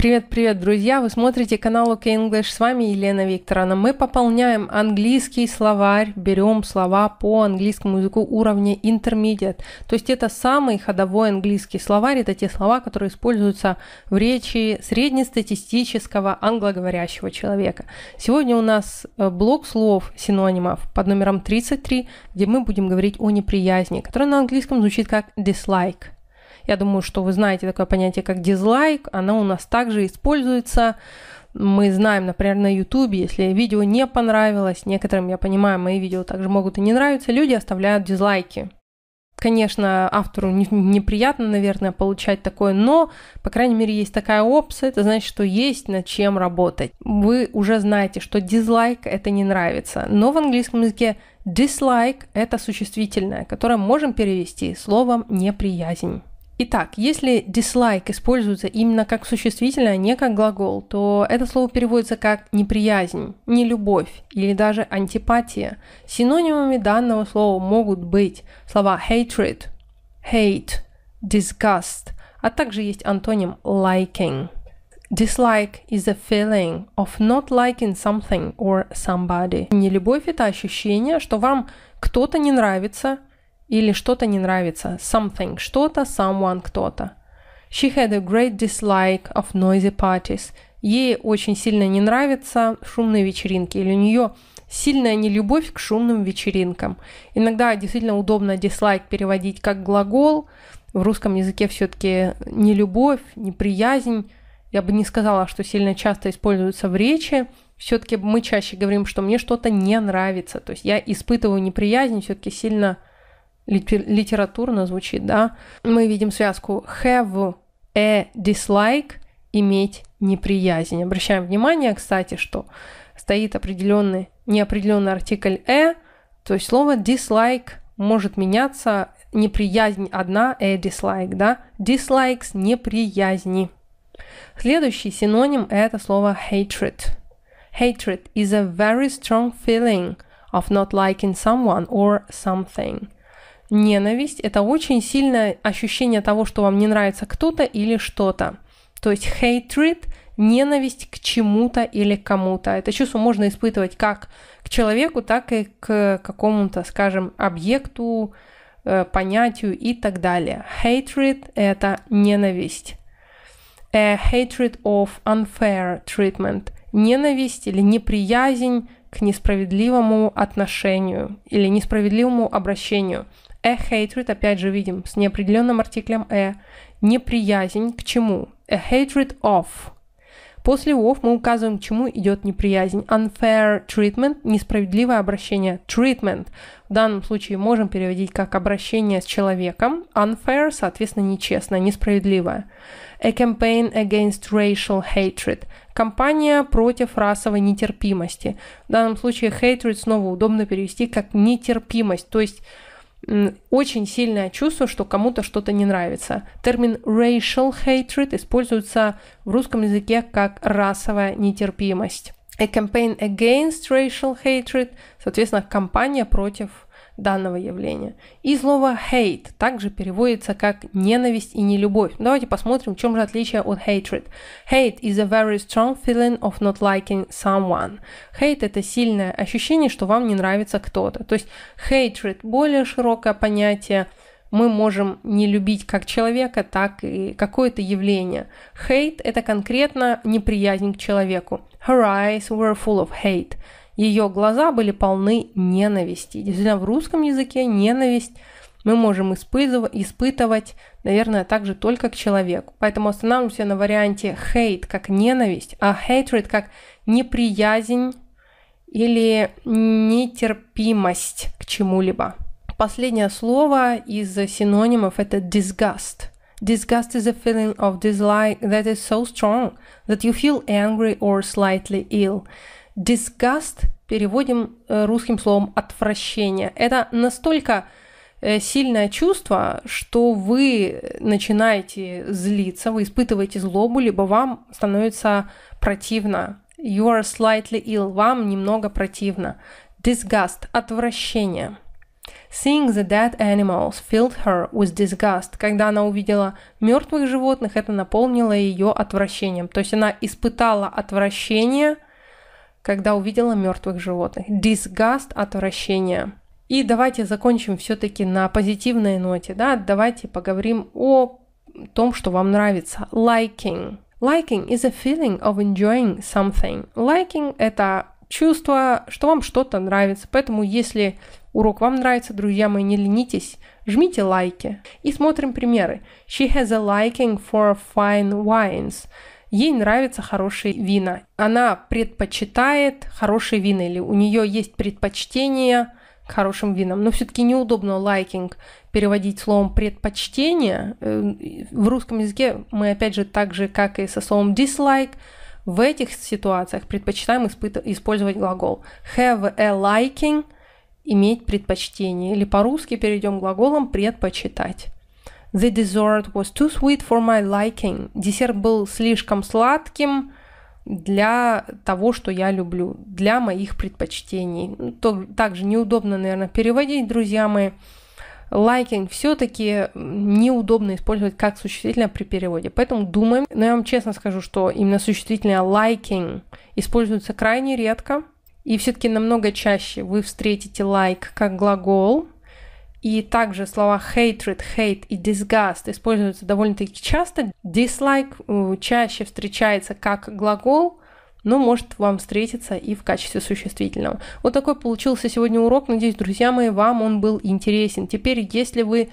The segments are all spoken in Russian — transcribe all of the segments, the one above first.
Привет-привет, друзья! Вы смотрите канал OK English, с вами Елена Викторовна. Мы пополняем английский словарь, берем слова по английскому языку уровня intermediate. То есть это самый ходовой английский словарь, это те слова, которые используются в речи среднестатистического англоговорящего человека. Сегодня у нас э, блок слов синонимов под номером 33, где мы будем говорить о неприязни, которая на английском звучит как dislike – я думаю, что вы знаете такое понятие, как дизлайк. Оно у нас также используется. Мы знаем, например, на YouTube, если видео не понравилось, некоторым, я понимаю, мои видео также могут и не нравиться, люди оставляют дизлайки. Конечно, автору неприятно, наверное, получать такое, но, по крайней мере, есть такая опция, это значит, что есть над чем работать. Вы уже знаете, что дизлайк – это не нравится, но в английском языке dislike – это существительное, которое можем перевести словом «неприязнь». Итак, если dislike используется именно как существительное, а не как глагол, то это слово переводится как неприязнь, нелюбовь или даже антипатия. Синонимами данного слова могут быть слова hatred, hate, disgust, а также есть антоним liking. Dislike is a feeling of not liking something or somebody. Нелюбовь – это ощущение, что вам кто-то не нравится, или что-то не нравится. Something – что-то, someone – кто-то. She had a great dislike of noisy parties. Ей очень сильно не нравятся шумные вечеринки. Или у нее сильная нелюбовь к шумным вечеринкам. Иногда действительно удобно dislike переводить как глагол. В русском языке все-таки нелюбовь, неприязнь. Я бы не сказала, что сильно часто используется в речи. Все-таки мы чаще говорим, что мне что-то не нравится. То есть я испытываю неприязнь все-таки сильно литературно звучит, да, мы видим связку have a dislike иметь неприязнь. Обращаем внимание, кстати, что стоит определенный, неопределенный артикль a, «э», то есть слово «dislike» может меняться, неприязнь одна, a «э» dislike, да? Dislikes – неприязни. Следующий синоним – это слово hatred. Hatred is a very strong feeling of not liking someone or something – Ненависть – это очень сильное ощущение того, что вам не нравится кто-то или что-то. То есть hatred – ненависть к чему-то или кому-то. Это чувство можно испытывать как к человеку, так и к какому-то, скажем, объекту, э, понятию и так далее. Hatred – это ненависть. A э, hatred of unfair treatment – ненависть или неприязнь к несправедливому отношению или несправедливому обращению. A э hatred, опять же, видим, с неопределенным артиклем a. «э». Неприязнь к чему? A hatred of. После of мы указываем, к чему идет неприязнь. Unfair treatment – несправедливое обращение. Treatment в данном случае можем переводить как обращение с человеком. Unfair, соответственно, нечестное, несправедливое. A campaign against racial hatred – кампания против расовой нетерпимости. В данном случае hatred снова удобно перевести как нетерпимость, то есть очень сильное чувство, что кому-то что-то не нравится. Термин racial hatred используется в русском языке как расовая нетерпимость. A campaign against racial hatred, соответственно, кампания против данного явления. И слово hate также переводится как ненависть и нелюбовь. Давайте посмотрим, в чем же отличие от hatred. Hate is a very strong feeling of not liking someone. Hate – это сильное ощущение, что вам не нравится кто-то. То есть hatred – более широкое понятие, мы можем не любить как человека, так и какое-то явление. Hate – это конкретно неприязнь к человеку. Her eyes were full of hate. Ее глаза были полны ненависти. Действительно, в русском языке ненависть мы можем испытывать, наверное, также только к человеку. Поэтому останавливаемся на варианте hate как ненависть, а hatred как неприязнь или нетерпимость к чему-либо. Последнее слово из синонимов это disgust. Disgust is a feeling of dislike that is so strong that you feel angry or slightly ill disgust переводим э, русским словом отвращение. Это настолько э, сильное чувство, что вы начинаете злиться, вы испытываете злобу, либо вам становится противно. You are slightly ill. Вам немного противно. Disgust – отвращение. Seeing the dead animals filled her with disgust. Когда она увидела мертвых животных, это наполнило ее отвращением. То есть она испытала отвращение – когда увидела мертвых животных. Disgust – отвращение. И давайте закончим все-таки на позитивной ноте, да, давайте поговорим о том, что вам нравится. Liking. Liking is a feeling of enjoying something. Liking – это чувство, что вам что-то нравится. Поэтому, если урок вам нравится, друзья мои, не ленитесь, жмите лайки. И смотрим примеры. She has a liking for fine wines ей нравятся хорошие вина. Она предпочитает хорошие вина или у нее есть предпочтение к хорошим винам. Но все-таки неудобно лайкинг переводить словом предпочтение. Э, в русском языке мы опять же так же, как и со словом dislike, в этих ситуациях предпочитаем использовать глагол have a liking – иметь предпочтение, или по-русски перейдем глаголом предпочитать. The dessert was too sweet for my liking. Десерт был слишком сладким для того, что я люблю, для моих предпочтений. Ну, то, также неудобно, наверное, переводить, друзья мои. Liking все-таки неудобно использовать как существительное при переводе, поэтому думаем. Но я вам честно скажу, что именно существительное liking используется крайне редко, и все-таки намного чаще вы встретите like как глагол, и также слова hatred, hate и disgust используются довольно-таки часто. Dislike чаще встречается как глагол, но может вам встретиться и в качестве существительного. Вот такой получился сегодня урок. Надеюсь, друзья мои, вам он был интересен. Теперь, если вы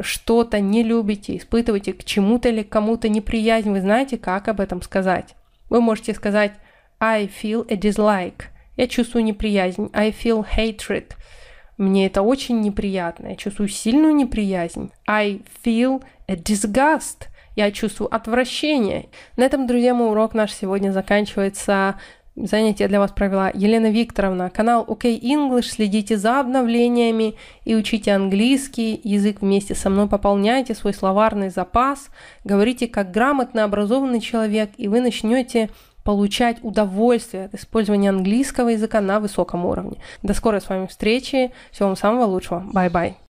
что-то не любите, испытываете к чему-то или к кому-то неприязнь, вы знаете, как об этом сказать. Вы можете сказать I feel a dislike. Я чувствую неприязнь. I feel hatred. Мне это очень неприятно. Я чувствую сильную неприязнь. I feel a disgust. Я чувствую отвращение. На этом, друзья, мой урок наш сегодня заканчивается. Занятие для вас провела Елена Викторовна. Канал OK English. Следите за обновлениями и учите английский язык вместе со мной. Пополняйте свой словарный запас. Говорите как грамотно образованный человек, и вы начнете получать удовольствие от использования английского языка на высоком уровне. До скорой с вами встречи. Всего вам самого лучшего. Бай-бай.